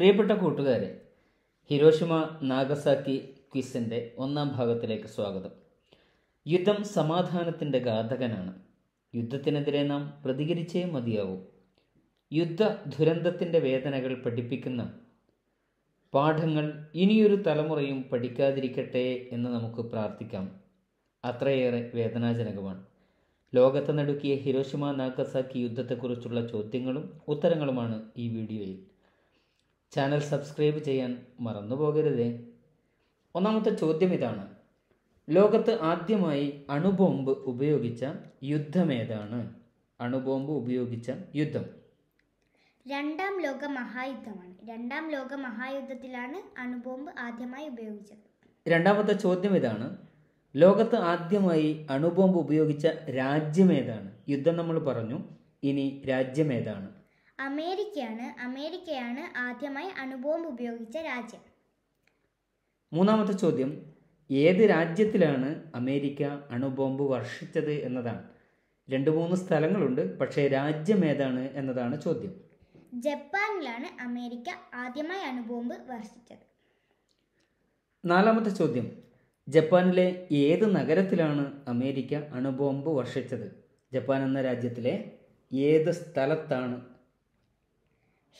പ്രിയപ്പെട്ട കൂട്ടുകാരെ Hiroshima Nagasaki ക്വിസിൻ്റെ ഒന്നാം ഭാഗത്തിലേക്ക് സ്വാഗതം യുദ്ധം സമാധാനത്തിൻ്റെ ഘാതകനാണ് യുദ്ധത്തിനെതിരെ നാം പ്രതികരിച്ചേ മതിയാവും യുദ്ധ ദുരന്തത്തിൻ്റെ വേദനകൾ പഠിപ്പിക്കുന്ന പാഠങ്ങൾ ഇനിയൊരു തലമുറയും പഠിക്കാതിരിക്കട്ടെ എന്ന് നമുക്ക് പ്രാർത്ഥിക്കാം അത്രയേറെ വേദനാജനകമാണ് ലോകത്ത് നടുക്കിയ ഹിരോഷിമ നാഗസാക്കി യുദ്ധത്തെക്കുറിച്ചുള്ള ചോദ്യങ്ങളും ഉത്തരങ്ങളുമാണ് ഈ വീഡിയോയിൽ ചാനൽ സബ്സ്ക്രൈബ് ചെയ്യാൻ മറന്നു ഒന്നാമത്തെ ചോദ്യം ഇതാണ് ലോകത്ത് ആദ്യമായി അണുബോംബ് ഉപയോഗിച്ച യുദ്ധമേതാണ് അണുബോംബ് ഉപയോഗിച്ച യുദ്ധം രണ്ടാം ലോക മഹായുദ്ധമാണ് രണ്ടാം ലോക മഹായുദ്ധത്തിലാണ് അണുബോംബ് ആദ്യമായി ഉപയോഗിച്ചത് രണ്ടാമത്തെ ചോദ്യം ഇതാണ് ലോകത്ത് ആദ്യമായി അണുബോംബ് ഉപയോഗിച്ച രാജ്യമേതാണ് യുദ്ധം നമ്മൾ പറഞ്ഞു ഇനി രാജ്യമേതാണ് അമേരിക്കയാണ് അമേരിക്കയാണ് ആദ്യമായി അണുബോംബ് ഉപയോഗിച്ച രാജ്യം മൂന്നാമത്തെ ചോദ്യം ഏത് രാജ്യത്തിലാണ് അമേരിക്ക അണുബോംബ് വർഷിച്ചത് എന്നതാണ് രണ്ട് മൂന്ന് സ്ഥലങ്ങളുണ്ട് പക്ഷേ രാജ്യം ഏതാണ് എന്നതാണ് ചോദ്യം ജപ്പാനിലാണ് അമേരിക്ക ആദ്യമായി അണുബോംബ് വർഷിച്ചത് നാലാമത്തെ ചോദ്യം ജപ്പാനിലെ ഏത് നഗരത്തിലാണ് അമേരിക്ക അണുബോംബ് വർഷിച്ചത് ജപ്പാൻ എന്ന രാജ്യത്തിലെ ഏത് സ്ഥലത്താണ്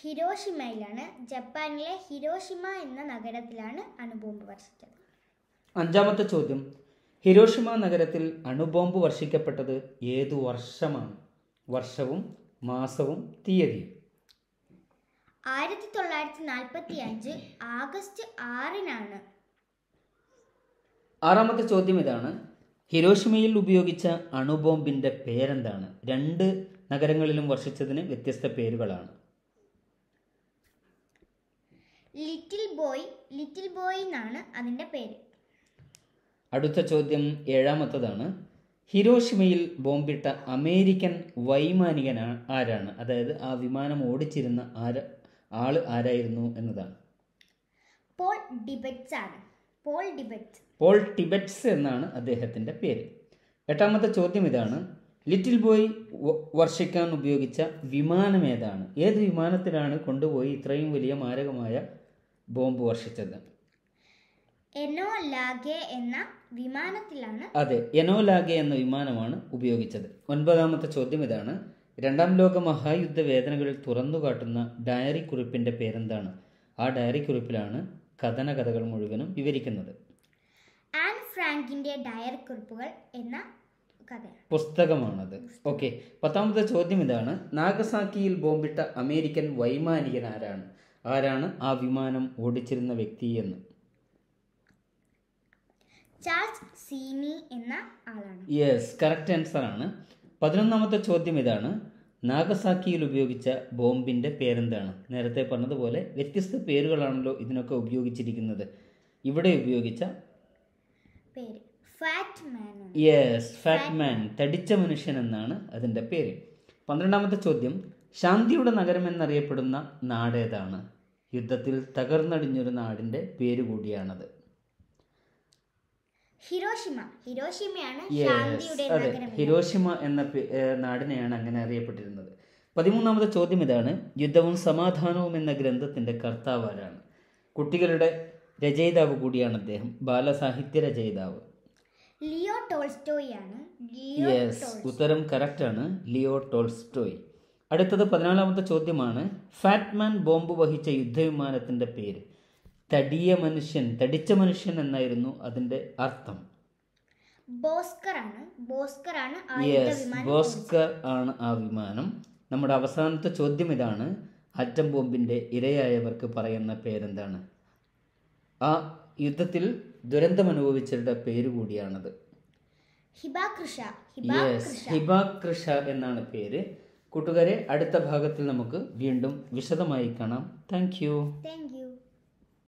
ഹിരോഷിമയിലാണ് ജപ്പാനിലെ ഹിരോഷിമ എന്ന നഗരത്തിലാണ് അണുബോംബ് വർഷിച്ചത് അഞ്ചാമത്തെ ചോദ്യം ഹിരോഷിമ നഗരത്തിൽ അണുബോംബ് വർഷിക്കപ്പെട്ടത് ഏതു വർഷമാണ് വർഷവും മാസവും തീയതിയും ആയിരത്തി തൊള്ളായിരത്തി നാൽപ്പത്തി അഞ്ച് ആഗസ്റ്റ് ആറിനാണ് ആറാമത്തെ ചോദ്യം ഇതാണ് ഹിരോഷിമയിൽ ഉപയോഗിച്ച അണുബോംബിന്റെ പേരെന്താണ് രണ്ട് നഗരങ്ങളിലും വർഷിച്ചതിന് വ്യത്യസ്ത പേരുകളാണ് ലിറ്റിൽ ബോയ് ലിറ്റിൽ ബോയ് എന്നാണ് അതിൻ്റെ പേര് അടുത്ത ചോദ്യം ഏഴാമത്തതാണ് ഹിരോഷിമയിൽ ബോംബിട്ട അമേരിക്കൻ വൈമാനികൻ ആരാണ് അതായത് ആ വിമാനം ഓടിച്ചിരുന്ന ആര് ആള് ആരായിരുന്നു എന്നതാണ് പോൾ ഡിബറ്റ്സ് ആണ് പോൾ ഡിബറ്റ്സ് പോൾ ടിബറ്റ്സ് എന്നാണ് അദ്ദേഹത്തിൻ്റെ പേര് എട്ടാമത്തെ ചോദ്യം ഇതാണ് ലിറ്റിൽ ബോയ് വർഷിക്കാൻ ഉപയോഗിച്ച വിമാനം ഏതാണ് ഏത് വിമാനത്തിലാണ് കൊണ്ടുപോയി ഇത്രയും വലിയ മാരകമായ ബോംബ് വർഷിച്ചത് ലാഗെ എന്ന വിമാനത്തിലാണ് അതെ ലാഗെ എന്ന വിമാനമാണ് ഉപയോഗിച്ചത് ഒൻപതാമത്തെ ചോദ്യം ഇതാണ് രണ്ടാം ലോക മഹായുദ്ധ വേദനകളിൽ കാട്ടുന്ന ഡയറി കുറിപ്പിന്റെ പേരെന്താണ് ആ ഡയറി കുറിപ്പിലാണ് കഥന കഥകൾ മുഴുവനും വിവരിക്കുന്നത് ആൻ ഫ്രാങ്കിന്റെ ഡയറി കുറിപ്പുകൾ എന്ന പുസ്തകമാണത് ഓക്കെ പത്താമത്തെ ചോദ്യം ഇതാണ് നാഗസാക്കിയിൽ ബോംബിട്ട അമേരിക്കൻ വൈമാനികൻ ആരാണ് ആരാണ് ആ വിമാനം ഓടിച്ചിരുന്ന വ്യക്തി എന്ന് ചാർജ് എന്ന ആളാണ് യെസ് കറക്റ്റ് ആൻസർ ആണ് പതിനൊന്നാമത്തെ ചോദ്യം ഇതാണ് നാഗസാക്കിയിൽ ഉപയോഗിച്ച ബോംബിന്റെ പേരെന്താണ് നേരത്തെ പറഞ്ഞതുപോലെ വ്യത്യസ്ത പേരുകളാണല്ലോ ഇതിനൊക്കെ ഉപയോഗിച്ചിരിക്കുന്നത് ഇവിടെ ഉപയോഗിച്ച പേര് യെസ് ഫാറ്റ് മാൻ തടിച്ച മനുഷ്യൻ എന്നാണ് അതിൻ്റെ പേര് പന്ത്രണ്ടാമത്തെ ചോദ്യം ശാന്തിയുടെ നഗരം എന്നറിയപ്പെടുന്ന നാടേതാണ് യുദ്ധത്തിൽ തകർന്നടിഞ്ഞൊരു നാടിന്റെ പേര് കൂടിയാണത് ഹിരോഷിമ ഹിരോഷിമയാണ് അതെ ഹിരോഷിമ എന്ന നാടിനെയാണ് അങ്ങനെ അറിയപ്പെട്ടിരുന്നത് പതിമൂന്നാമത്തെ ചോദ്യം ഇതാണ് യുദ്ധവും സമാധാനവും എന്ന ഗ്രന്ഥത്തിന്റെ കർത്താവ് ആരാണ് കുട്ടികളുടെ രചയിതാവ് കൂടിയാണ് അദ്ദേഹം ബാലസാഹിത്യ രചയിതാവ് ലിയോ ടോൾസ്റ്റോയാണ് യെസ് ഉത്തരം ആണ് ലിയോ ടോൾസ്റ്റോയി അടുത്തത് പതിനാലാമത്തെ ചോദ്യമാണ് ഫാറ്റ്മാൻ ബോംബ് വഹിച്ച യുദ്ധവിമാനത്തിൻ്റെ പേര് തടിയ മനുഷ്യൻ തടിച്ച മനുഷ്യൻ എന്നായിരുന്നു അതിൻ്റെ അർത്ഥം ബോസ്കർ ആണ് ആണ് ആ വിമാനം നമ്മുടെ അവസാനത്തെ ചോദ്യം ഇതാണ് ആറ്റം ബോംബിന്റെ ഇരയായവർക്ക് പറയുന്ന പേരെന്താണ് ആ യുദ്ധത്തിൽ ദുരന്തം അനുഭവിച്ചവരുടെ പേര് കൂടിയാണത് ഹിബാ കൃഷ ഹിബാ കൃഷ എന്നാണ് പേര് കൂട്ടുകാരെ അടുത്ത ഭാഗത്തിൽ നമുക്ക് വീണ്ടും വിശദമായി കാണാം താങ്ക് യു